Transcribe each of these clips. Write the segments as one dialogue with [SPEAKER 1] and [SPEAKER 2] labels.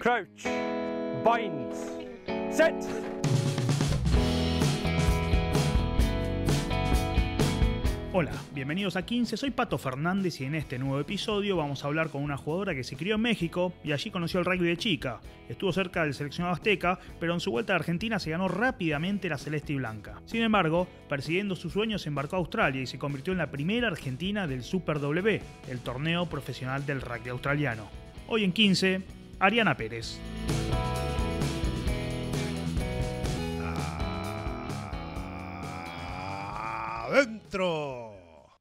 [SPEAKER 1] crouch, bind, set. Hola, bienvenidos a 15, soy Pato Fernández y en este nuevo episodio vamos a hablar con una jugadora que se crió en México y allí conoció el rugby de chica. Estuvo cerca del seleccionado azteca, pero en su vuelta a Argentina se ganó rápidamente la celeste y blanca. Sin embargo, persiguiendo sus sueños se embarcó a Australia y se convirtió en la primera argentina del Super W, el torneo profesional del rugby australiano. Hoy en 15 Ariana Pérez. ¡Adentro!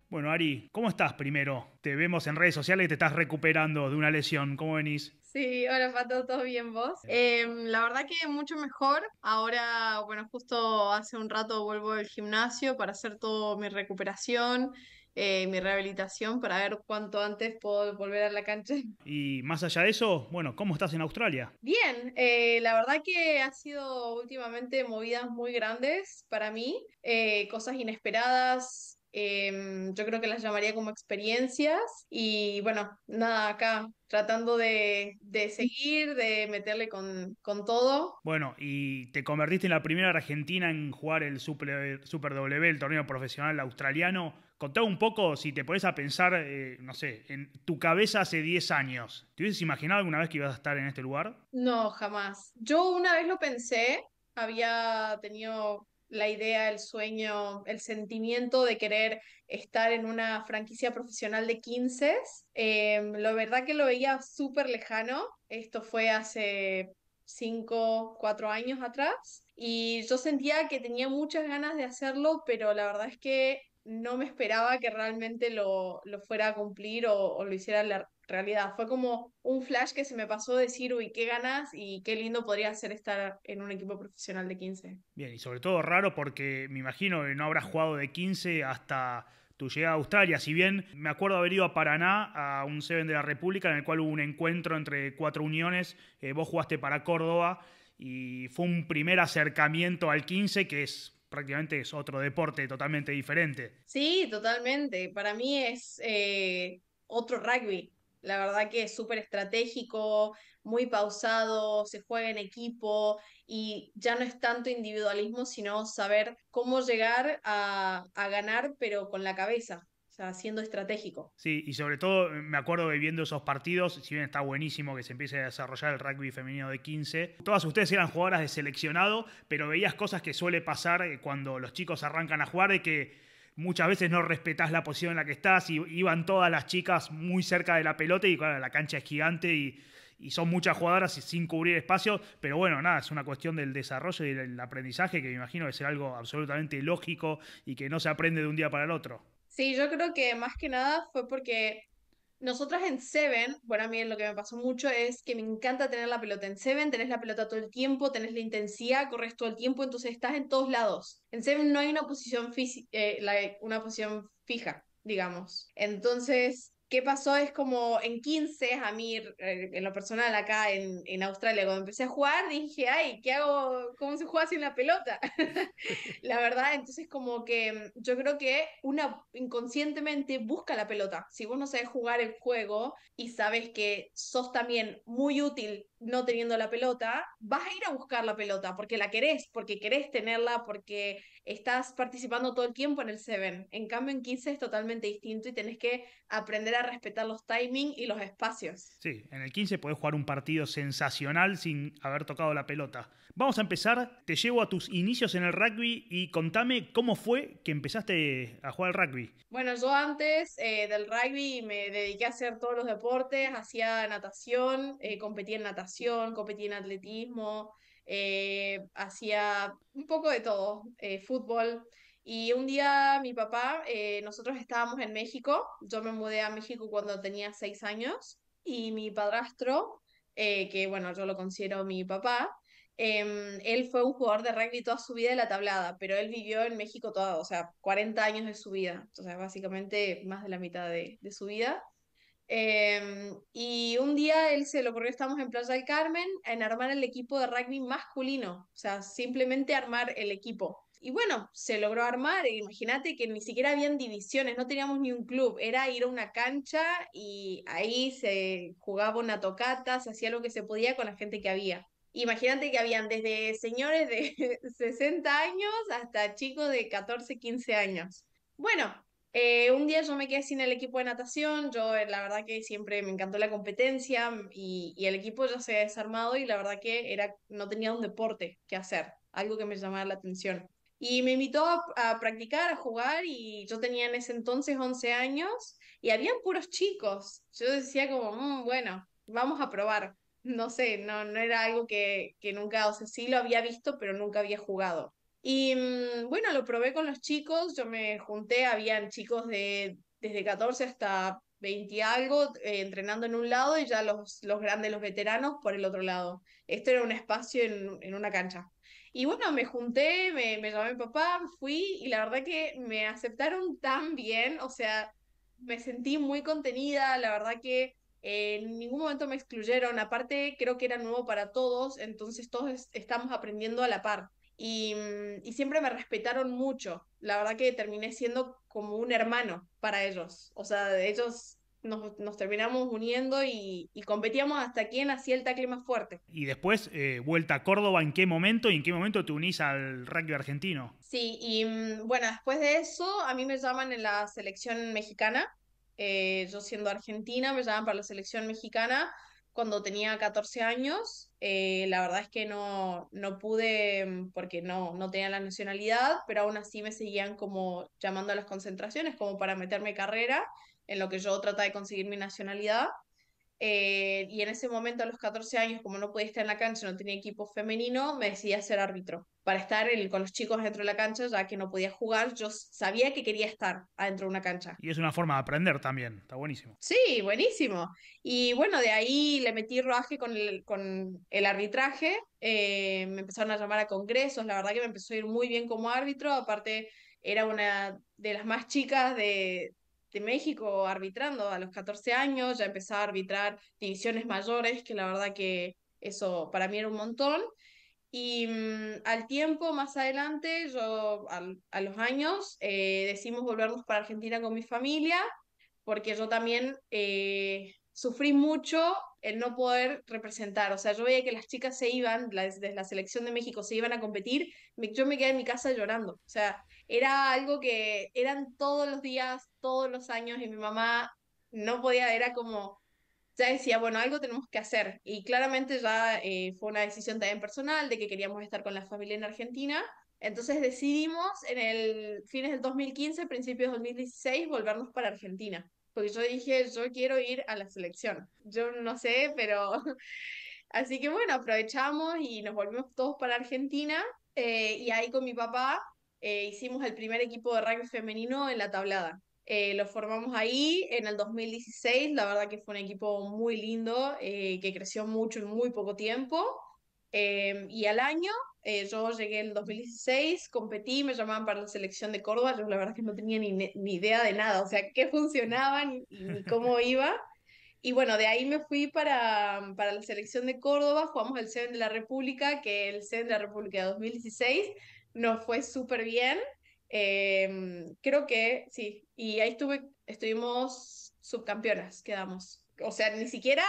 [SPEAKER 1] Bueno, Ari, ¿cómo estás primero? Te vemos en redes sociales, y te estás recuperando de una lesión. ¿Cómo venís?
[SPEAKER 2] Sí, hola Pato, ¿todo bien vos? Em, la verdad que mucho mejor. Ahora, bueno, justo hace un rato vuelvo del gimnasio para hacer toda mi recuperación. Eh, mi rehabilitación para ver cuánto antes puedo volver a la cancha.
[SPEAKER 1] Y más allá de eso, bueno, ¿cómo estás en Australia?
[SPEAKER 2] Bien, eh, la verdad que ha sido últimamente movidas muy grandes para mí, eh, cosas inesperadas, em, yo creo que las llamaría como experiencias y bueno, nada, acá tratando de, de seguir, de meterle con, con, todo.
[SPEAKER 1] Bueno, y te convertiste en la primera argentina en jugar el Super, Super W, el torneo profesional australiano conté un poco, si te pones a pensar, eh, no sé, en tu cabeza hace 10 años. ¿Te hubieses imaginado alguna vez que ibas a estar en este lugar?
[SPEAKER 2] No, jamás. Yo una vez lo pensé, había tenido la idea, el sueño, el sentimiento de querer estar en una franquicia profesional de 15. Lo em, la verdad que lo veía súper lejano. Esto fue hace 5, 4 años atrás. Y yo sentía que tenía muchas ganas de hacerlo, pero la verdad es que no me esperaba que realmente lo, fuera a cumplir o, lo hiciera la realidad. Fue como un flash que se me pasó decir, uy, qué ganas y qué lindo podría ser estar en un equipo profesional de 15.
[SPEAKER 1] Bien, y sobre todo raro porque me imagino que no habrás jugado de 15 hasta tu llegada a Australia. Si bien me acuerdo haber ido a Paraná, a un Seven de la República, en el cual hubo un encuentro entre cuatro uniones, eh, vos jugaste para Córdoba y fue un primer acercamiento al 15 que es prácticamente es otro deporte totalmente diferente.
[SPEAKER 2] Sí, totalmente. Para mí es eh, otro rugby. La verdad que es súper estratégico, muy pausado, se juega en equipo y ya no es tanto individualismo, sino saber cómo llegar a ganar, pero con la cabeza, siendo estratégico.
[SPEAKER 1] Sí, y sobre todo eh, me acuerdo de viendo esos partidos, si bien está buenísimo que se empiece a desarrollar el rugby femenino de 15, todas ustedes eran jugadoras de seleccionado, pero veías cosas que suele pasar eh, cuando los chicos arrancan a jugar de que muchas veces no respetás la posición en la que estás y iban todas las chicas muy cerca de la pelota y claro, la cancha es gigante y, son muchas jugadoras y sin cubrir espacio, pero bueno, nada, es una cuestión del desarrollo y del aprendizaje que me imagino que es algo absolutamente lógico y que no se aprende de un día para el otro.
[SPEAKER 2] Sí, yo creo que más que nada fue porque nosotras en Seven, bueno, a mí lo que me pasó mucho es que me encanta tener la pelota. En Seven tenés la pelota todo el tiempo, tenés la intensidad, corres todo el tiempo, entonces estás en todos lados. En Seven no hay una posición, eh, una posición fija, digamos. Entonces, qué pasó es como en 15, a mí eh, en lo personal acá en, en, Australia, cuando empecé a jugar, dije, ay, ¿qué hago? ¿Cómo se juega sin la pelota? la verdad, entonces como que yo creo que una inconscientemente busca la pelota. Si vos no sabes jugar el juego y sabes que sos también muy útil no teniendo la pelota, vas a ir a buscar la pelota porque la querés, porque querés tenerla, porque estás participando todo el tiempo en el 7. En cambio, en 15 es totalmente distinto y tenés que aprender a respetar los timings y los espacios.
[SPEAKER 1] Sí, en el 15 podés jugar un partido sensacional sin haber tocado la pelota. Vamos a empezar, te llevo a tus inicios en el rugby y contame cómo fue que empezaste a jugar al rugby.
[SPEAKER 2] Bueno, yo antes eh, del rugby me dediqué a hacer todos los deportes, hacía natación, eh, competí en natación, competí en atletismo, eh, hacía un poco de todo, fútbol. Y un día mi papá, eh, nosotros estábamos en México, yo me mudé a México cuando tenía seis años y mi padrastro, eh, que bueno, yo lo considero mi papá, em, él fue un jugador de rugby toda su vida de la tablada, pero él vivió en México todo, o sea, 40 años de su vida, O sea, básicamente más de la mitad de, de su vida. Em, y un día él se lo ocurrió, estamos en Playa del Carmen, en armar el equipo de rugby masculino, o sea, simplemente armar el equipo. Y bueno, se logró armar. E imagínate que ni siquiera habían divisiones, no teníamos ni un club. Era ir a una cancha y ahí se jugaba una tocata, se hacía lo que se podía con la gente que había. Imagínate que habían desde señores de 60 años hasta chicos de 14, 15 años. Bueno, eh, un día yo me quedé sin el equipo de natación, yo eh, la verdad que siempre me encantó la competencia mm, y, el equipo ya se había desarmado y la verdad que era, no tenía un deporte que hacer, algo que me llamaba la atención. Y me invitó a, practicar, a jugar, y yo tenía en ese entonces 11 años, y habían puros chicos. Yo decía como, mm, bueno, vamos a probar. No sé, no, no era algo que, que nunca, o sea, sí lo había visto, pero nunca había jugado. Y mm, bueno, lo probé con los chicos, yo me junté, habían chicos de desde 14 hasta 20 y algo, eh, entrenando en un lado y ya los, los grandes, los veteranos, por el otro lado. Esto era un espacio en una cancha. Y bueno, me junté, me, llamé papá, fui y la verdad que me aceptaron tan bien, o sea, me sentí muy contenida, la verdad que eh, en ningún momento me excluyeron, aparte creo que era nuevo para todos, entonces todos estamos aprendiendo a la par. Y, mm, y, siempre me respetaron mucho, la verdad que terminé siendo como un hermano para ellos, o sea, ellos nos, terminamos uniendo y, competíamos hasta quién hacía el tackle más fuerte.
[SPEAKER 1] Y después, eh, vuelta a Córdoba, ¿en qué momento y en qué momento te unís al rugby argentino?
[SPEAKER 2] Sí, y mm, bueno, después de eso, a mí me llaman en la selección mexicana. Eh, yo siendo argentina, me llaman para la selección mexicana cuando tenía 14 años. Eh, la verdad es que no, no pude mm, porque no, no tenía la nacionalidad, pero aún así me seguían como llamando a las concentraciones como para meterme carrera en lo que yo trataba de conseguir mi nacionalidad. Eh, y en ese momento, a los 14 años, como no podía estar en la cancha, no tenía equipo femenino, me decidí a ser árbitro para estar con los chicos dentro de la cancha, ya que no podía jugar. Yo sabía que quería estar adentro de una cancha. Y
[SPEAKER 1] es una forma de aprender también, está buenísimo.
[SPEAKER 2] Sí, buenísimo. Y bueno, de ahí le metí rodaje con el, con el arbitraje. Eh, me empezaron a llamar a congresos, la verdad que me empezó a ir muy bien como árbitro. Aparte, era una de las más chicas de, de México arbitrando a los 14 años, ya empezaba a arbitrar divisiones mayores, que la verdad que eso para mí era un montón. Y mm, al tiempo, más adelante, yo a los años, eh, decidimos decimos volvernos para Argentina con mi familia, porque yo también eh, sufrí mucho el no poder representar. O sea, yo veía que las chicas se iban, desde la selección de México se iban a competir, yo me quedé en mi casa llorando. O sea, era algo que eran todos los días todos los años y mi mamá no podía, era como, ya decía, bueno, algo tenemos que hacer. Y claramente ya eh, fue una decisión también personal de que queríamos estar con la familia en Argentina. Entonces decidimos en el fines del 2015, principios del 2016, volvernos para Argentina. Porque yo dije, yo quiero ir a la selección. Yo no sé, pero... Así que bueno, aprovechamos y nos volvimos todos para Argentina. Eh, y ahí con mi papá eh, hicimos el primer equipo de rugby femenino en la tablada. Eh, lo formamos ahí en el 2016, la verdad que fue un equipo muy lindo, eh, que creció mucho en muy poco tiempo. Eh, y al año, yo llegué en el 2016, competí, me llamaban para la selección de Córdoba, yo la verdad que no tenía ni, ni idea de nada, o sea, qué funcionaba ni, cómo iba. Y bueno, de ahí me fui para, para la selección de Córdoba, jugamos el Seven de la República, que el Seven de la República de 2016 nos fue súper bien. Em, creo que sí, y ahí estuve, estuvimos subcampeonas, quedamos. O sea, ni siquiera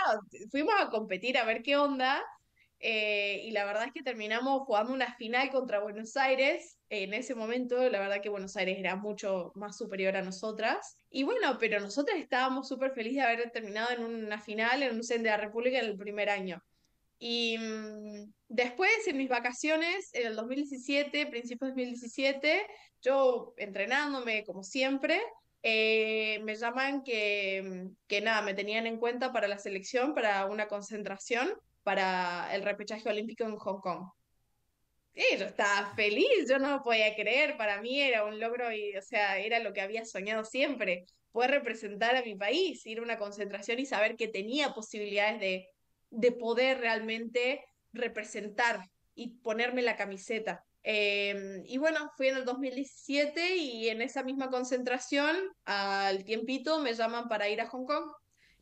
[SPEAKER 2] fuimos a competir a ver qué onda. Eh, y la verdad es que terminamos jugando una final contra Buenos Aires. En ese momento, la verdad que Buenos Aires era mucho más superior a nosotras. Y bueno, pero nosotras estábamos súper felices de haber terminado en una final en un centro de la República en el primer año. Y mm, después, en mis vacaciones, en el 2017, principios de 2017, yo entrenándome como siempre, eh, me llaman que, mm, que nada, me tenían en cuenta para la selección, para una concentración, para el repechaje olímpico en Hong Kong. yo estaba feliz, yo no podía creer, para mí era un logro y, o sea, era lo que había soñado siempre, poder representar a mi país, ir a una concentración y saber que tenía posibilidades de, de poder realmente representar y ponerme la camiseta. Em, y bueno, fui en el 2017 y en esa misma concentración, al tiempito, me llaman para ir a Hong Kong.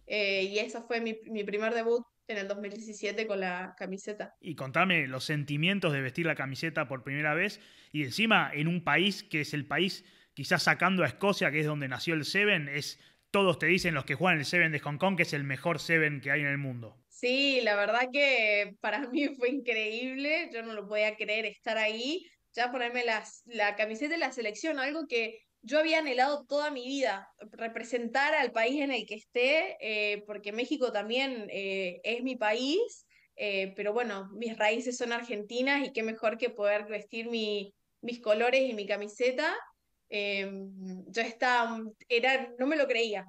[SPEAKER 2] Eh, y eso fue mi, primer debut en el 2017 con la camiseta.
[SPEAKER 1] Y contame los sentimientos de vestir la camiseta por primera vez y encima en un país que es el país, quizás sacando a Escocia, que es donde nació el Seven, es todos te dicen los que juegan el Seven de Hong Kong que es el mejor Seven que hay en el mundo.
[SPEAKER 2] Sí, la verdad que para mí fue increíble, yo no lo podía creer estar ahí, ya ponerme la camiseta de la selección, algo que yo había anhelado toda mi vida, representar al país en el que esté, eh, porque México también eh, es mi país, eh, pero bueno, mis raíces son argentinas y qué mejor que poder vestir mis colores y mi camiseta. Em, yo estaba, era, no me lo creía,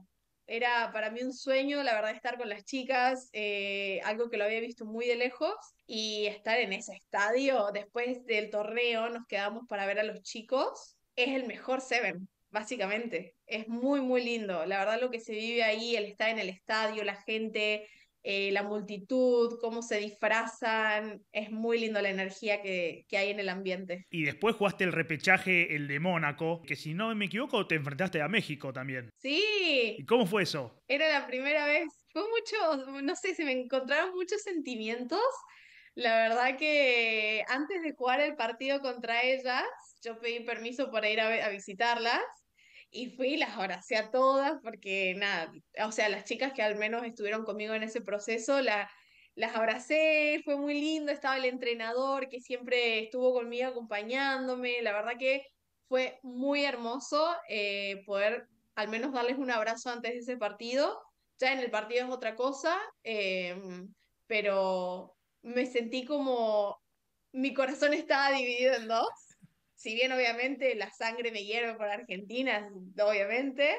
[SPEAKER 2] era para mí un sueño, la verdad, estar con las chicas, eh, algo que lo había visto muy de lejos, y estar en ese estadio después del torneo, nos quedamos para ver a los chicos, es el mejor Seven, básicamente. Es muy, muy lindo. La verdad, lo que se vive ahí, el estar en el estadio, la gente, eh, la multitud, cómo se disfrazan. Es muy lindo la energía que, hay en el ambiente.
[SPEAKER 1] Y después jugaste el repechaje, el de Mónaco, que si no me equivoco, te enfrentaste a México también.
[SPEAKER 2] Sí.
[SPEAKER 1] ¿Y cómo fue eso?
[SPEAKER 2] Era la primera vez. Fue mucho, no sé, se me encontraron muchos sentimientos. La verdad que antes de jugar el partido contra ellas, yo pedí permiso para ir a visitarlas y fui, las abracé a todas porque nada, o sea, las chicas que al menos estuvieron conmigo en ese proceso, la, las abracé, fue muy lindo, estaba el entrenador que siempre estuvo conmigo acompañándome, la verdad que fue muy hermoso eh, poder al menos darles un abrazo antes de ese partido. Ya en el partido es otra cosa, em, pero me sentí como mi corazón estaba dividido en dos si bien obviamente la sangre me hierve por Argentina, obviamente,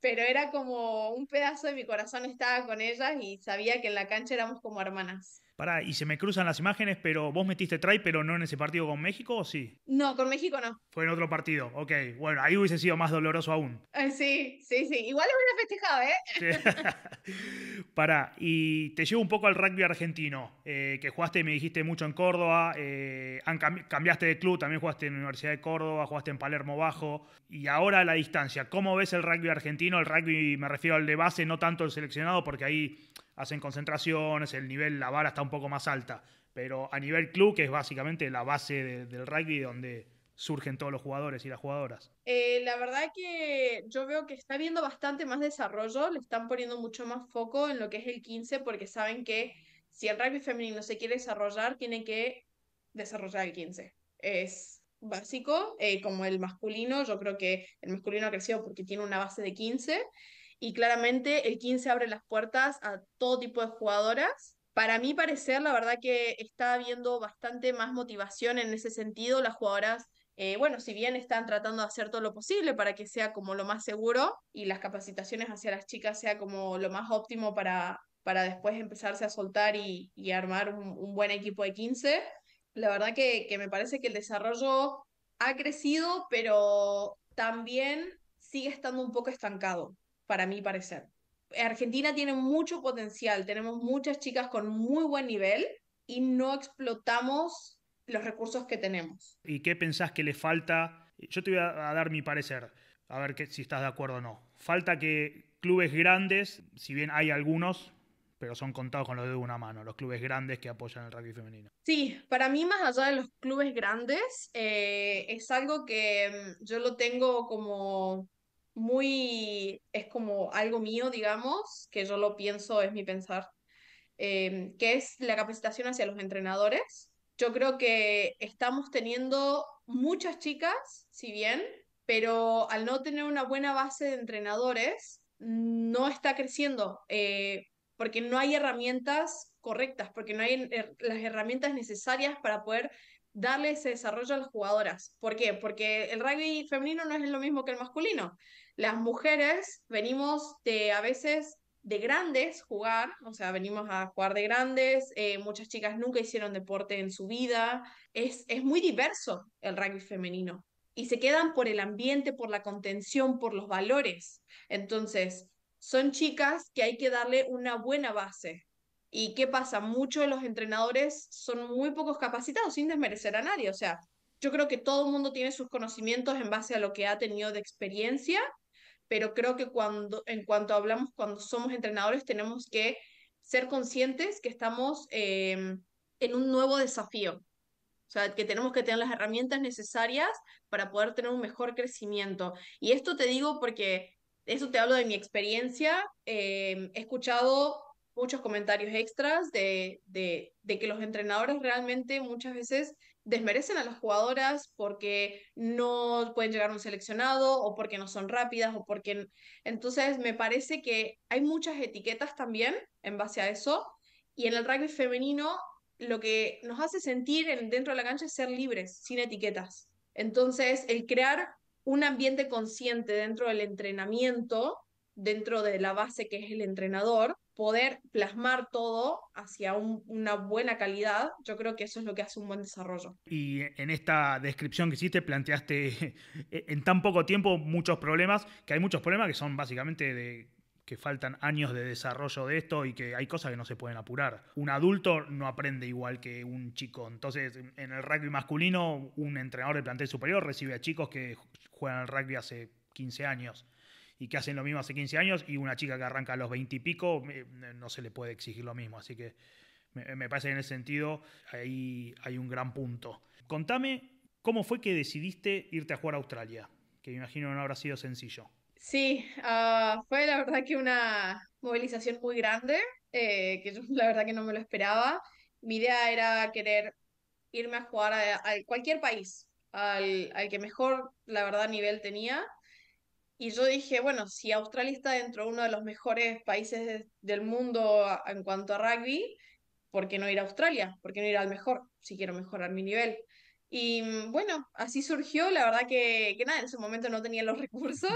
[SPEAKER 2] pero era como un pedazo de mi corazón estaba con ellas y sabía que en la cancha éramos como hermanas.
[SPEAKER 1] Pará, y se me cruzan las imágenes, pero vos metiste try, pero no en ese partido con México, ¿o sí?
[SPEAKER 2] No, con México no.
[SPEAKER 1] Fue en otro partido, ok. Bueno, ahí hubiese sido más doloroso aún.
[SPEAKER 2] Ah, sí, sí, sí. Igual lo
[SPEAKER 1] hubiera festejado, ¿eh? Sí. Pará, y te llevo un poco al rugby argentino, eh, que jugaste, y me dijiste, mucho en Córdoba, eh, cambiaste de club, también jugaste en la Universidad de Córdoba, jugaste en Palermo Bajo, y ahora a la distancia, ¿cómo ves el rugby argentino? El rugby, me refiero al de base, no tanto el seleccionado, porque ahí hacen concentraciones, el nivel, la vara está un poco más alta. Pero a nivel club, que es básicamente la base del rugby donde surgen todos los jugadores y las jugadoras.
[SPEAKER 2] Eh, la verdad que yo veo que está habiendo bastante más desarrollo, le están poniendo mucho más foco en lo que es el 15 porque saben que si el rugby femenino se quiere desarrollar, tiene que desarrollar el 15. Es básico, eh, como el masculino, yo creo que el masculino ha crecido porque tiene una base de 15 y claramente el 15 abre las puertas a todo tipo de jugadoras. Para mi parecer, la verdad que está habiendo bastante más motivación en ese sentido. Las jugadoras, eh, bueno, si bien están tratando de hacer todo lo posible para que sea como lo más seguro y las capacitaciones hacia las chicas sea como lo más óptimo para, para después empezarse a soltar y, armar un, buen equipo de 15, la verdad que, que me parece que el desarrollo ha crecido, pero también sigue estando un poco estancado para mi parecer. Argentina tiene mucho potencial, tenemos muchas chicas con muy buen nivel y no explotamos los recursos que tenemos.
[SPEAKER 1] ¿Y qué pensás que le falta? Yo te voy a dar mi parecer, a ver si estás de acuerdo o no. Falta que clubes grandes, si bien hay algunos, pero son contados con los dedos de una mano, los clubes grandes que apoyan el rugby femenino.
[SPEAKER 2] Sí, para mí más allá de los clubes grandes, eh, es algo que mm, yo lo tengo como muy, es como algo mío, digamos, que yo lo pienso, es mi pensar, eh, que es la capacitación hacia los entrenadores. Yo creo que estamos teniendo muchas chicas, si bien, pero al no tener una buena base de entrenadores, no está creciendo, eh, porque no hay herramientas correctas, porque no hay eh, las herramientas necesarias para poder darle ese desarrollo a las jugadoras. ¿Por qué? Porque el rugby femenino no es lo mismo que el masculino. Las mujeres venimos de a veces de grandes jugar, o sea, venimos a jugar de grandes, eh, muchas chicas nunca hicieron deporte en su vida, es, es muy diverso el rugby femenino y se quedan por el ambiente, por la contención, por los valores. Entonces, son chicas que hay que darle una buena base ¿Y qué pasa? Muchos de los entrenadores son muy pocos capacitados, sin desmerecer a nadie. O sea, yo creo que todo el mundo tiene sus conocimientos en base a lo que ha tenido de experiencia, pero creo que cuando, en cuanto hablamos, cuando somos entrenadores, tenemos que ser conscientes que estamos em, en un nuevo desafío. O sea, que tenemos que tener las herramientas necesarias para poder tener un mejor crecimiento. Y esto te digo porque, eso te hablo de mi experiencia, em, he escuchado muchos comentarios extras de, que los entrenadores realmente muchas veces desmerecen a las jugadoras porque no pueden llegar a un seleccionado o porque no son rápidas o porque... Entonces me parece que hay muchas etiquetas también en base a eso y en el rugby femenino lo que nos hace sentir dentro de la cancha es ser libres, sin etiquetas. Entonces el crear un ambiente consciente dentro del entrenamiento, dentro de la base que es el entrenador, poder plasmar todo hacia una buena calidad, yo creo que eso es lo que hace un buen
[SPEAKER 1] desarrollo. Y en esta descripción que hiciste planteaste e, en tan poco tiempo muchos problemas, que hay muchos problemas que son básicamente de que faltan años de desarrollo de esto y que hay cosas que no se pueden apurar. Un adulto no aprende igual que un chico. Entonces, en el rugby masculino, un entrenador de plantel superior recibe a chicos que juegan al rugby hace 15 años y que hacen lo mismo hace 15 años y una chica que arranca a los 20 y pico no se le puede exigir lo mismo. Así que me, parece que en ese sentido ahí hay un gran punto. Contame cómo fue que decidiste irte a jugar a Australia, que me imagino no habrá sido sencillo.
[SPEAKER 2] Sí, ah, fue la verdad que una movilización muy grande, eh, que yo la verdad que no me lo esperaba. Mi idea era querer irme a jugar a, cualquier país, al, al, que mejor, la verdad, nivel tenía. Y yo dije, bueno, si Australia está dentro de uno de los mejores países del mundo en cuanto a rugby, ¿por qué no ir a Australia? ¿Por qué no ir al mejor si quiero mejorar mi nivel? Y mm, bueno, así surgió, la verdad que, nada, en su momento no tenía los recursos,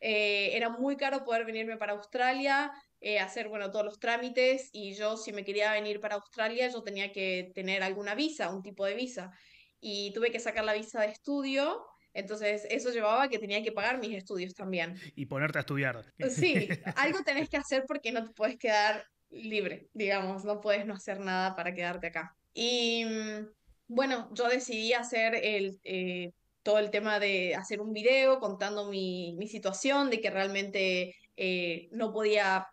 [SPEAKER 2] eh, era muy caro poder venirme para Australia, eh, hacer, bueno, todos los trámites y yo si me quería venir para Australia yo tenía que tener alguna visa, un tipo de visa. Y tuve que sacar la visa de estudio entonces, eso llevaba a que tenía que pagar mis estudios también.
[SPEAKER 1] Y ponerte a estudiar.
[SPEAKER 2] Sí, algo tenés que hacer porque no te puedes quedar libre, digamos, no puedes no hacer nada para quedarte acá. Y mm, bueno, yo decidí hacer el, eh, todo el tema de hacer un video contando mi, situación, de que realmente eh, no podía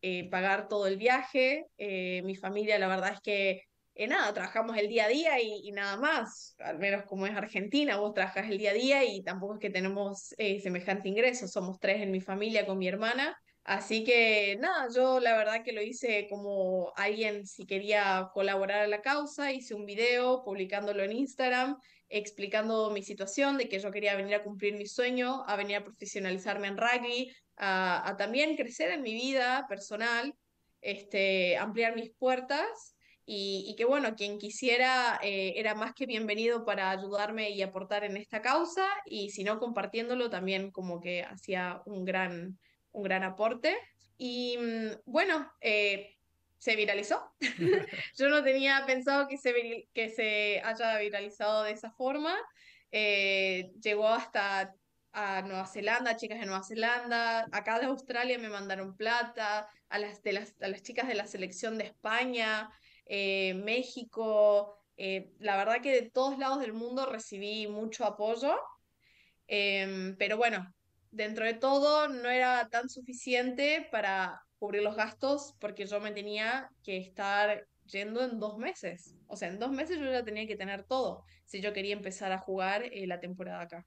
[SPEAKER 2] eh, pagar todo el viaje. mi familia, la verdad es que nada, trabajamos el día a día y, nada más, al menos como es Argentina, vos trabajas el día a día y tampoco es que tenemos eh, semejante ingreso, somos tres en mi familia con mi hermana, así que nada, yo la verdad que lo hice como alguien si quería colaborar a la causa, hice un video publicándolo en Instagram explicando mi situación, de que yo quería venir a cumplir mi sueño, a venir a profesionalizarme en rugby, a, a también crecer en mi vida personal, este, ampliar mis puertas y, que bueno, quien quisiera eh, era más que bienvenido para ayudarme y aportar en esta causa y si no compartiéndolo también como que hacía un gran, un gran aporte. Y mm, bueno, eh, se viralizó. Yo no tenía pensado que se, que se haya viralizado de esa forma. Eh, llegó hasta a Nueva Zelanda, chicas de Nueva Zelanda, acá de Australia me mandaron plata, a las, las, a las chicas de la selección de España, eh, México, eh, la verdad que de todos lados del mundo recibí mucho apoyo, em, pero bueno, dentro de todo no era tan suficiente para cubrir los gastos porque yo me tenía que estar yendo en dos meses. O sea, en dos meses yo ya tenía que tener todo si yo quería empezar a jugar eh, la temporada acá.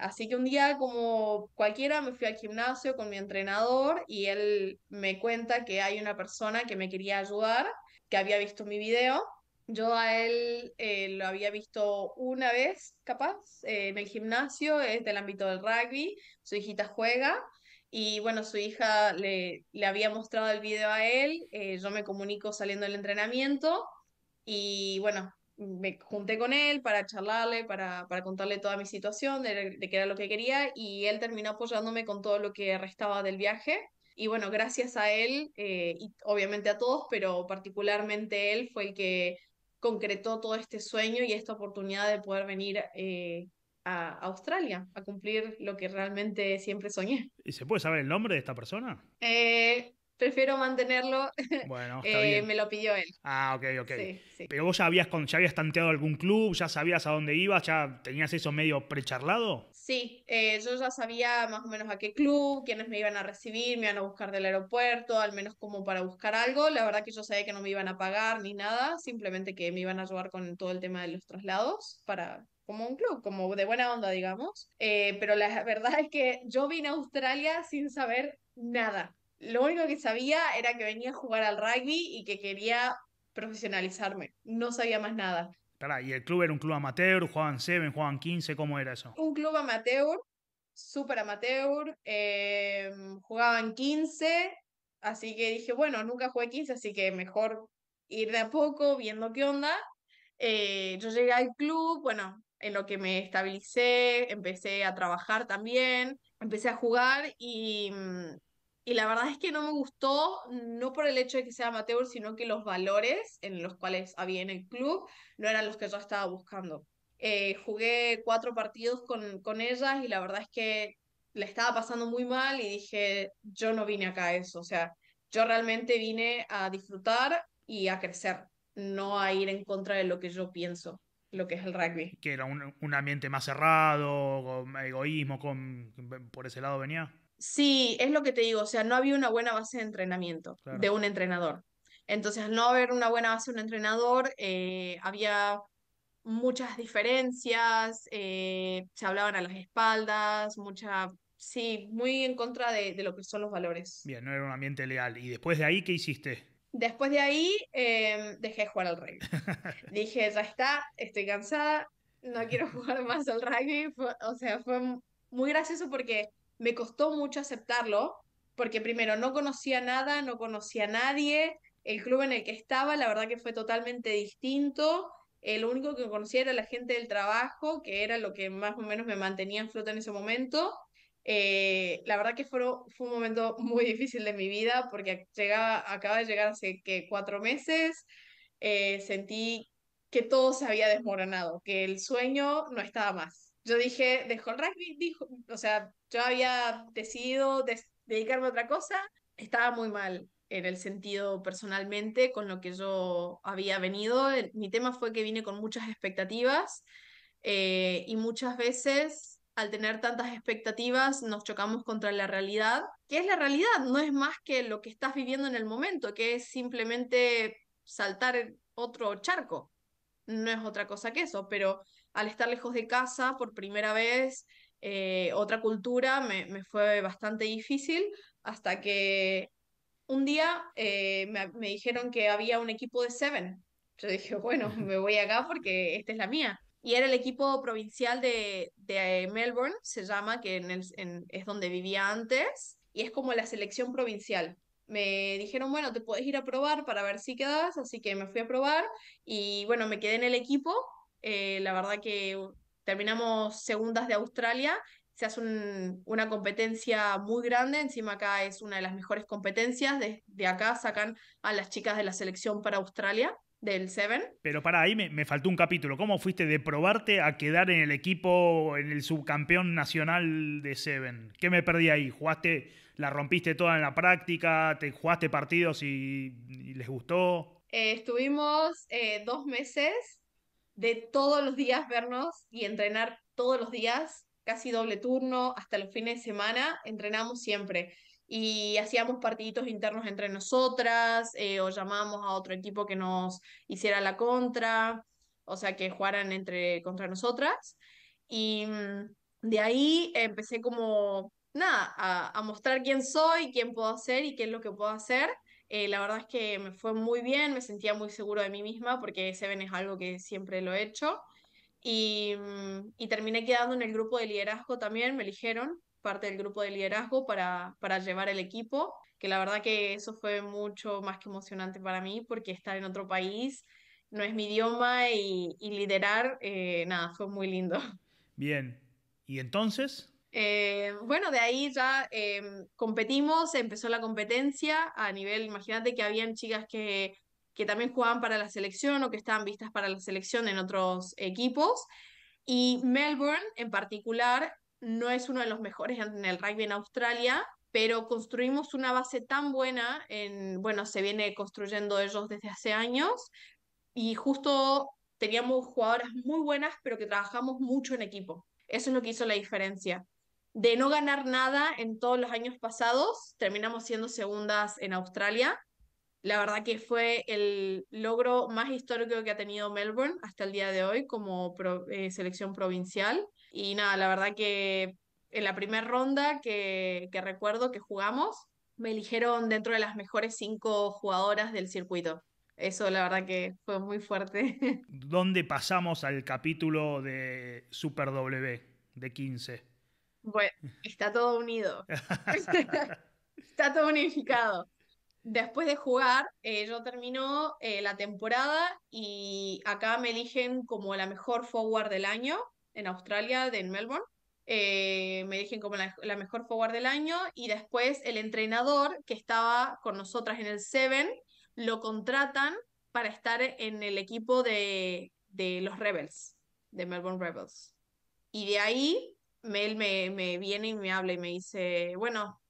[SPEAKER 2] así que un día como cualquiera me fui al gimnasio con mi entrenador y él me cuenta que hay una persona que me quería ayudar que había visto mi video. Yo a él eh, lo había visto una vez, capaz, eh, en el gimnasio, es del ámbito del rugby, su hijita juega y bueno, su hija le, había mostrado el video a él, eh, yo me comunico saliendo del entrenamiento y bueno, me junté con él para charlarle, para, contarle toda mi situación, de, de qué era lo que quería y él terminó apoyándome con todo lo que restaba del viaje y bueno, gracias a él, eh, y obviamente a todos, pero particularmente él fue el que concretó todo este sueño y esta oportunidad de poder venir eh, a Australia a cumplir lo que realmente siempre soñé.
[SPEAKER 1] ¿Y se puede saber el nombre de esta persona?
[SPEAKER 2] Eh, prefiero mantenerlo.
[SPEAKER 1] Bueno, está eh, me lo pidió él. Ah, ok, ok. Sí, sí. Pero vos ya habías, ya habías tanteado algún club, ya sabías a dónde ibas, ya tenías eso medio precharlado.
[SPEAKER 2] Sí, eh, yo ya sabía más o menos a qué club, quiénes me iban a recibir, me iban a buscar del aeropuerto, al menos como para buscar algo. La verdad que yo sabía que no me iban a pagar ni nada, simplemente que me iban a ayudar con todo el tema de los traslados para como un club, como de buena onda, digamos. Eh, pero la verdad es que yo vine a Australia sin saber nada lo único que sabía era que venía a jugar al rugby y que quería profesionalizarme. No sabía más nada.
[SPEAKER 1] ¿y el club era un club amateur? ¿Jugaban 7, jugaban 15? ¿Cómo era eso?
[SPEAKER 2] Un club amateur, súper amateur. Em, jugaban 15, así que dije, bueno, nunca jugué 15, así que mejor ir de a poco viendo qué onda. Eh, yo llegué al club, bueno, en lo que me estabilicé, empecé a trabajar también, empecé a jugar y mm, y la verdad es que no me gustó, no por el hecho de que sea amateur, sino que los valores en los cuales había en el club no eran los que yo estaba buscando. Eh, jugué cuatro partidos con, con ellas y la verdad es que le estaba pasando muy mal y dije, yo no vine acá a eso, o sea, yo realmente vine a disfrutar y a crecer, no a ir en contra de lo que yo pienso,
[SPEAKER 1] lo que es el rugby. Que era un, un ambiente más cerrado, con egoísmo, con, por ese lado venía. Sí, es lo que te digo, o sea, no había una buena base de entrenamiento de un
[SPEAKER 2] entrenador. Entonces, al no haber una buena base de un entrenador, eh, había muchas diferencias, eh, se hablaban a las espaldas, mucha, sí, muy en contra de, lo que son los valores.
[SPEAKER 1] Bien, no era un ambiente leal. ¿Y después de ahí qué hiciste?
[SPEAKER 2] Después de ahí eh, dejé jugar al rugby. Dije, ya está, estoy cansada, no quiero jugar más al rugby. o sea, fue muy gracioso porque me costó mucho aceptarlo, porque primero no conocía nada, no conocía a nadie, el club en el que estaba, la verdad que fue totalmente distinto. El único que conocía era la gente del trabajo, que era lo que más o menos me mantenía en flota en ese momento. Eh, la verdad que fue, un momento muy difícil de mi vida porque llegaba, acaba de llegar hace que cuatro meses. Eh, sentí que todo se había desmoronado, que el sueño no estaba más yo dije, dejó el rugby, dijo, o sea, yo había decidido dedicarme a otra cosa, estaba muy mal en el sentido personalmente con lo que yo había venido. Mi tema fue que vine con muchas expectativas eh, y muchas veces al tener tantas expectativas nos chocamos contra la realidad, que es la realidad, no es más que lo que estás viviendo en el momento, que es simplemente saltar otro charco, no es otra cosa que eso, pero al estar lejos de casa por primera vez, eh, otra cultura, me, fue bastante difícil hasta que un día eh, me, dijeron que había un equipo de Seven. Yo dije, bueno, me voy acá porque esta es la mía. Y era el equipo provincial de, eh, Melbourne, se llama, que es donde vivía antes, y es como la selección provincial me dijeron, bueno, te puedes ir a probar para ver si quedas, así que me fui a probar y bueno, me quedé en el equipo eh, la verdad que terminamos segundas de Australia, se hace una competencia muy grande, encima acá es una de las mejores competencias, De acá sacan a las chicas de la selección para Australia del Seven.
[SPEAKER 1] Pero para ahí me, faltó un capítulo. ¿Cómo fuiste de probarte a quedar en el equipo, en el subcampeón nacional de Seven? ¿Qué me perdí ahí? ¿Jugaste, la rompiste toda en la práctica? ¿Te jugaste partidos y, les gustó?
[SPEAKER 2] Eh, estuvimos eh, dos meses de todos los días vernos y entrenar todos los días, casi doble turno, hasta los fines de semana, entrenamos siempre. Y hacíamos partiditos internos entre nosotras eh, o llamábamos a otro equipo que nos hiciera la contra, o sea, que jugaran entre, contra nosotras. Y mm, de ahí empecé como, nada, a, a mostrar quién soy, quién puedo hacer y qué es lo que puedo hacer. Eh, la verdad es que me fue muy bien, me sentía muy seguro de mí misma porque Seven es algo que siempre lo he hecho. Mm, y, terminé quedando en el grupo de liderazgo también, me eligieron parte del grupo de liderazgo para, para llevar el equipo, que la verdad que eso fue mucho más que emocionante para mí porque estar en otro país no es mi idioma y, liderar,
[SPEAKER 1] eh, nada, fue muy lindo. Bien, ¿y entonces?
[SPEAKER 2] Eh, bueno, de ahí ya em, competimos, empezó la competencia a nivel, imagínate que habían chicas que, que también jugaban para la selección o que estaban vistas para la selección en otros equipos. Y Melbourne en particular no es uno de los mejores en el rugby en Australia, pero construimos una base tan buena, en, bueno, se viene construyendo ellos desde hace años y justo teníamos jugadoras muy buenas, pero que trabajamos mucho en equipo. Eso es lo que hizo la diferencia de no ganar nada en todos los años pasados, terminamos siendo segundas en Australia. La verdad que fue el logro más histórico que ha tenido Melbourne hasta el día de hoy como eh, selección provincial. Y nada, la verdad que en la primera ronda que, que recuerdo que jugamos, me eligieron dentro de las mejores cinco jugadoras del circuito. Eso la verdad que fue muy fuerte.
[SPEAKER 1] ¿Dónde pasamos al capítulo de Super W de 15?
[SPEAKER 2] Bueno, está todo unido. está todo unificado. Después de jugar, eh, yo termino eh, la temporada y acá me eligen como la mejor forward del año en Australia, de, Melbourne. Eh, me eligen como la, mejor forward del año y después el entrenador que estaba con nosotras en el Seven lo contratan para estar en el equipo de, de los Rebels, de Melbourne Rebels. Y de ahí él me, viene y me habla y me dice, bueno,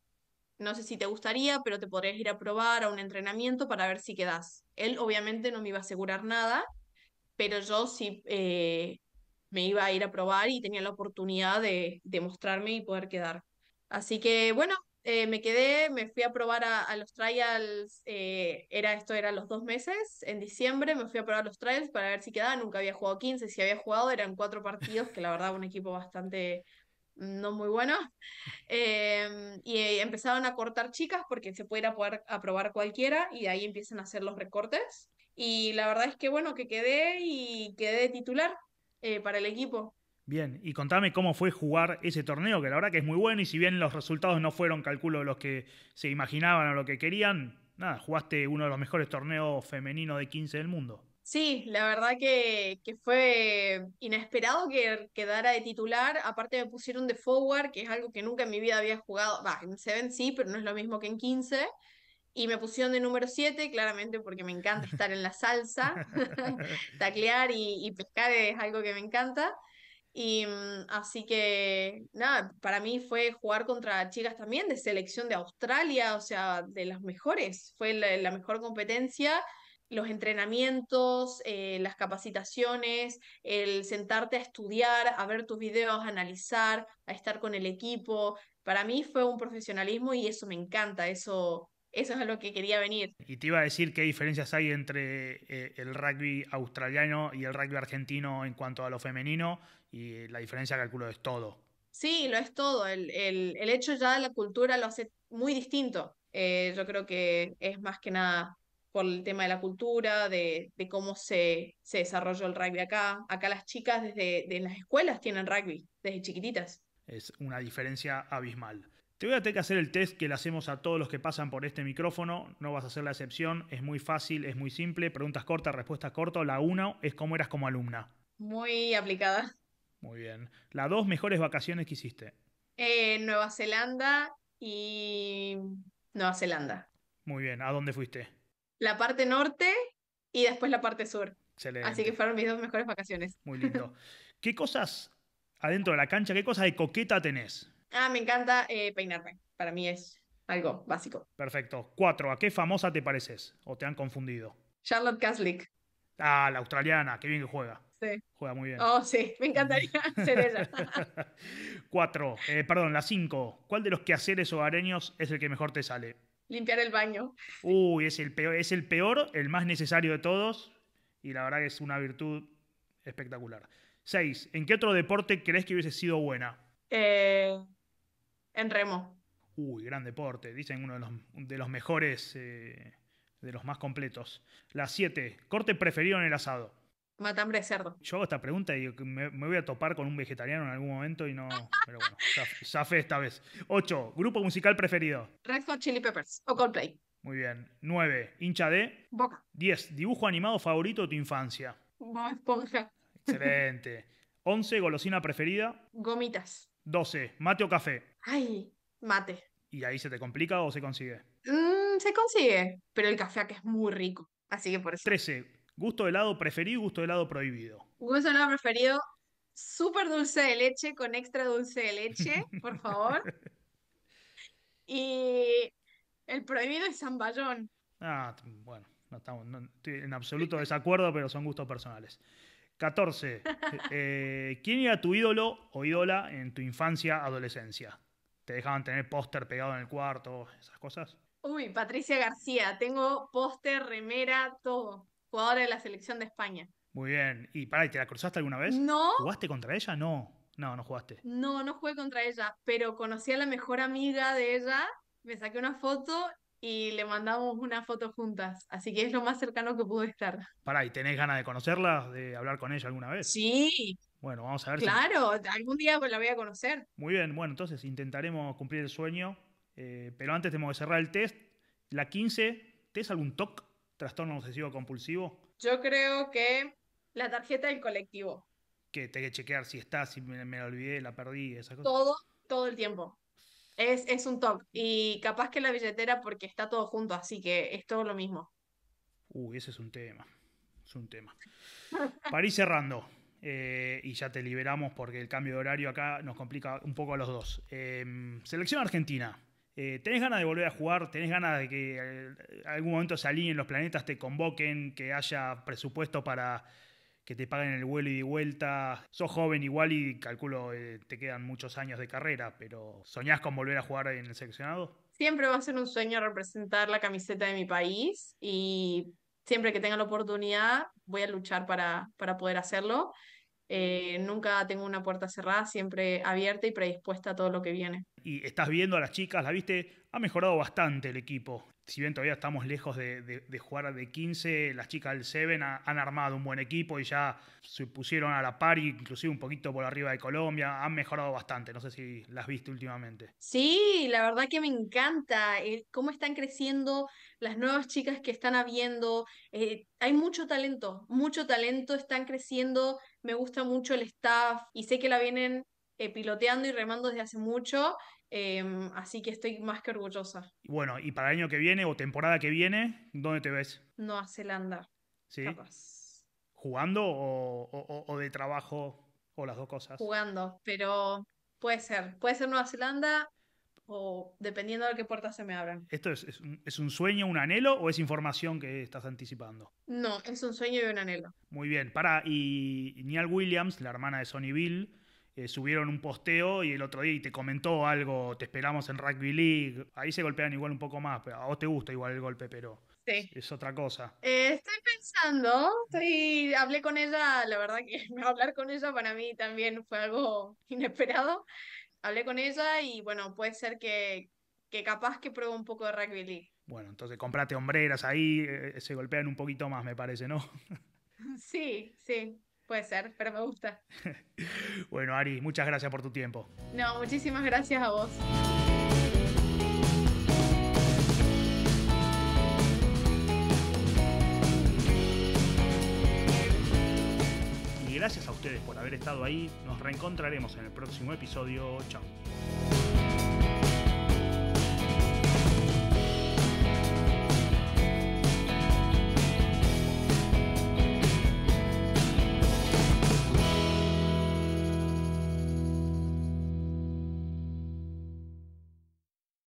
[SPEAKER 2] no sé si te gustaría, pero te podrías ir a probar a un entrenamiento para ver si quedas. Él obviamente no me iba a asegurar nada, pero yo sí eh, me iba a ir a probar y tenía la oportunidad de, de mostrarme y poder quedar. Así que bueno, eh, me quedé, me fui a probar a, los trials, eh, era, esto era los dos meses, en diciembre me fui a probar los trials para ver si quedaba, nunca había jugado 15, si había jugado eran cuatro partidos, que la verdad un equipo bastante mm, no muy bueno, em, y eh, empezaron a cortar chicas porque se pudiera poder aprobar cualquiera y de ahí empiezan a hacer los recortes. Y la verdad es que bueno, que quedé y quedé titular para el equipo.
[SPEAKER 1] Bien, y contame cómo fue jugar ese torneo, que la verdad que es muy bueno y si bien los resultados no fueron, calculo, los que se imaginaban o lo que querían, nada, jugaste uno de los mejores torneos femeninos de 15 del mundo.
[SPEAKER 2] Sí, la verdad que, fue inesperado que quedara de titular. Aparte me pusieron de forward, que es algo que nunca en mi vida había jugado. Va, en Seven sí, pero no es lo mismo que en 15. Y me pusieron de número 7, claramente porque me encanta estar en la salsa. Taclear y, y pescar es algo que me encanta. Y mm, así que, nada, para mí fue jugar contra chicas también de selección de Australia, o sea, de las mejores. Fue la, mejor competencia los entrenamientos, eh, las capacitaciones, el sentarte a estudiar, a ver tus videos, a analizar, a estar con el equipo. Para mí fue un profesionalismo y eso me encanta, eso eso es a lo que quería venir.
[SPEAKER 1] Y te iba a decir qué diferencias hay entre eh, el rugby australiano y el rugby argentino en cuanto a lo femenino, y la diferencia, calculo, es todo.
[SPEAKER 2] Sí, lo es todo. El, hecho ya de la cultura lo hace muy distinto. Eh, yo creo que es más que nada por el tema de la cultura, de, cómo se, se, desarrolló el rugby acá. Acá las chicas desde de las escuelas tienen rugby, desde chiquititas.
[SPEAKER 1] Es una diferencia abismal. Te voy a tener que hacer el test que le hacemos a todos los que pasan por este micrófono, no vas a ser la excepción, es muy fácil, es muy simple, preguntas cortas, respuestas cortas, la una es cómo eras como alumna.
[SPEAKER 2] Muy aplicada.
[SPEAKER 1] Muy bien. Las dos mejores vacaciones que hiciste.
[SPEAKER 2] Eh, Nueva Zelanda y Nueva Zelanda.
[SPEAKER 1] Muy bien, ¿a dónde fuiste?
[SPEAKER 2] La parte norte y después la parte sur. Excelente. Así que fueron mis dos mejores vacaciones. Muy
[SPEAKER 1] lindo. ¿Qué cosas adentro de la cancha, qué cosas de coqueta tenés?
[SPEAKER 2] Ah, me encanta eh, peinarme. Para mí es algo básico.
[SPEAKER 1] Perfecto. Cuatro, ¿a qué famosa te pareces? ¿O te han confundido?
[SPEAKER 2] Charlotte Caslick.
[SPEAKER 1] Ah, la australiana, qué bien que juega. Sí. Juega muy bien. Oh,
[SPEAKER 2] sí, me encantaría ser ella.
[SPEAKER 1] Cuatro, eh, perdón, la cinco. ¿Cuál de los quehaceres hogareños es el que mejor te sale?
[SPEAKER 2] Limpiar el baño.
[SPEAKER 1] Uy, es el peor, es el peor, el más necesario de todos. Y la verdad que es una virtud espectacular. Seis, ¿en qué otro deporte crees que hubiese sido buena?
[SPEAKER 2] Eh,
[SPEAKER 1] en remo. Uy, gran deporte. Dicen uno de los, mejores, eh, de los más completos. La siete. Corte preferido en el asado. Matambre de cerdo. Yo hago esta pregunta y me, voy a topar con un vegetariano en algún momento y no. Pero bueno, safe esta vez. 8. Grupo musical preferido.
[SPEAKER 2] Red Hot Chili Peppers o Coldplay.
[SPEAKER 1] Muy bien. 9. Hincha de. Boca. 10. Dibujo animado favorito de tu infancia.
[SPEAKER 2] Bob Esponja.
[SPEAKER 1] Excelente. 11. Golosina preferida.
[SPEAKER 2] Gomitas.
[SPEAKER 1] 12. ¿Mate o café?
[SPEAKER 2] Ay, mate.
[SPEAKER 1] ¿Y ahí se te complica o se consigue?
[SPEAKER 2] Mm, se consigue, pero el café que es
[SPEAKER 1] muy rico. Así que por 13. ¿Gusto de helado preferido gusto de helado prohibido?
[SPEAKER 2] Gusto de helado preferido, súper dulce de leche con extra dulce de leche, por favor. y el prohibido es zamballón.
[SPEAKER 1] Ah, bueno, no estamos no, estoy en absoluto desacuerdo, pero son gustos personales. 14. Eh, ¿Quién era tu ídolo o ídola en tu infancia, adolescencia? ¿Te dejaban tener póster pegado en el cuarto, esas cosas?
[SPEAKER 2] Uy, Patricia García, tengo póster, remera, todo. Jugadora de la selección de España.
[SPEAKER 1] Muy bien. ¿Y para, te la cruzaste alguna vez? No. ¿Jugaste contra ella? No. No, no jugaste.
[SPEAKER 2] No, no jugué contra ella, pero conocí a la mejor amiga de ella, me saqué una foto y le mandamos una foto juntas, así que es lo más cercano que pude estar.
[SPEAKER 1] Pará, ¿y tenés ganas de conocerla, de hablar con ella alguna vez? Sí. Bueno, vamos a ver. Claro,
[SPEAKER 2] algún día la voy a conocer.
[SPEAKER 1] Muy bien, bueno, entonces intentaremos cumplir el sueño, eh, pero antes tenemos que cerrar el test. La 15, ¿te es algún TOC, trastorno obsesivo compulsivo?
[SPEAKER 2] Yo creo que la tarjeta del colectivo.
[SPEAKER 1] Que te que chequear si está, si me, la olvidé, la perdí, esa cosa Todo,
[SPEAKER 2] todo el tiempo. Es, un top. Y capaz que la billetera porque está todo junto, así que es todo lo mismo.
[SPEAKER 1] Uy, uh, ese es un tema. Es un tema. París cerrando. Eh, y ya te liberamos porque el cambio de horario acá nos complica un poco a los dos. Em, selección Argentina. Eh, ¿Tenés ganas de volver a jugar? ¿Tenés ganas de que en eh, algún momento se alineen los planetas, te convoquen, que haya presupuesto para que te paguen el vuelo y de vuelta. Sos joven igual y calculo que eh, te quedan muchos años de carrera, pero ¿soñás con volver a jugar en el seleccionado?
[SPEAKER 2] Siempre va a ser un sueño representar la camiseta de mi país y siempre que tenga la oportunidad voy a luchar para, poder hacerlo. Eh, nunca tengo una puerta cerrada, siempre abierta y predispuesta a todo lo que viene.
[SPEAKER 1] Y estás viendo a las chicas, la viste, ha mejorado bastante el equipo si bien todavía estamos lejos de, jugar de 15, las chicas del Seven han armado un buen equipo y ya se pusieron a la par, inclusive un poquito por arriba de Colombia, han mejorado bastante, no sé si las viste últimamente.
[SPEAKER 2] Sí, la verdad que me encanta eh, cómo están creciendo las nuevas chicas que están habiendo, eh, hay mucho talento, mucho talento, están creciendo, me gusta mucho el staff y sé que la vienen eh, piloteando y remando desde hace mucho Em, así que estoy más que orgullosa.
[SPEAKER 1] Bueno, y para el año que viene o temporada que viene, ¿dónde te ves?
[SPEAKER 2] Nueva Zelanda.
[SPEAKER 1] ¿Sí? ¿Jugando o, o, o, de trabajo o las dos cosas?
[SPEAKER 2] Jugando, pero puede ser. Puede ser Nueva Zelanda o dependiendo de qué puertas se me abran.
[SPEAKER 1] ¿Esto es, es, un, sueño, un anhelo o es información que estás anticipando?
[SPEAKER 2] No, es un sueño y un anhelo.
[SPEAKER 1] Muy bien. Para, y Neal Williams, la hermana de Sonny Bill, eh, subieron un posteo y el otro día te comentó algo, te esperamos en Rugby League. Ahí se golpean igual un poco más, pero a vos te gusta igual el golpe, pero es otra cosa.
[SPEAKER 2] Eh, estoy pensando, estoy, hablé con ella, la verdad que hablar con ella para mí también fue algo inesperado. Hablé con ella y bueno, puede ser que, que capaz que pruebe un poco de Rugby League.
[SPEAKER 1] Bueno, entonces comprate hombreras ahí, eh, se golpean un poquito más, me parece, ¿no?
[SPEAKER 2] Sí, sí. Puede ser, pero me gusta.
[SPEAKER 1] bueno, Ari, muchas gracias por tu tiempo.
[SPEAKER 2] No, muchísimas gracias a vos.
[SPEAKER 1] Y gracias a ustedes por haber estado ahí. Nos reencontraremos en el próximo episodio. Chao.